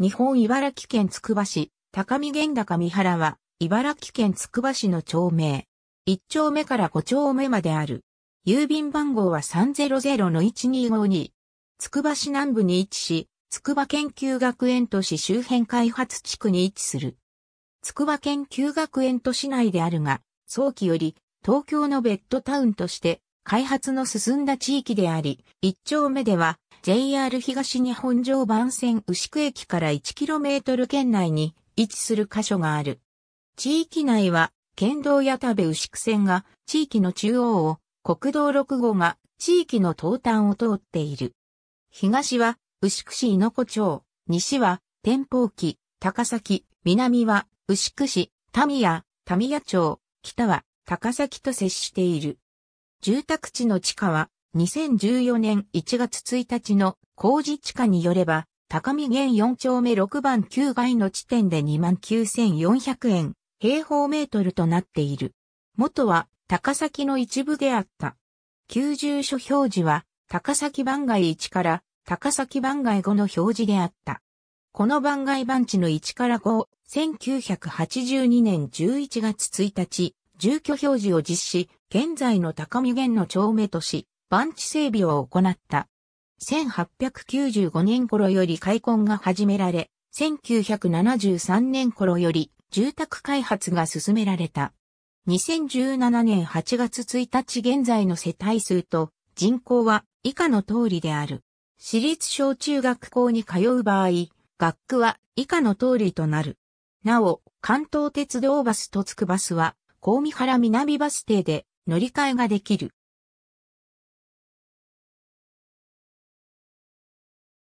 日本茨城県つくば市、高見源高三原は、茨城県つくば市の町名。1丁目から5丁目まである。郵便番号は300-1252。つくば市南部に位置し、つくば研究学園都市周辺開発地区に位置する。つくば研究学園都市内であるが、早期より東京のベッドタウンとして開発の進んだ地域であり、1丁目では JR 東日本常磐線牛久駅から 1km 圏内に位置する箇所がある。地域内は、県道や田部牛久線が地域の中央を、国道6号が地域の東端を通っている。東は牛久市猪子町、西は天保木、高崎、南は牛久市、民谷、民谷町、北は高崎と接している。住宅地の地下は2014年1月1日の工事地下によれば、高見現4丁目6番9街の地点で29,400円、平方メートルとなっている。元は高崎の一部であった。旧住所表示は高崎番外1から高崎番外5の表示であった。この番外番地の1から5、1982年11月1日、住居表示を実施、現在の高見源の町目とし、番地整備を行った。1895年頃より開墾が始められ、1973年頃より住宅開発が進められた。2017年8月1日現在の世帯数と人口は以下の通りである。私立小中学校に通う場合、学区は以下の通りとなる。なお、関東鉄道バスとつくバスは、高見原南バス停で乗り換えができる。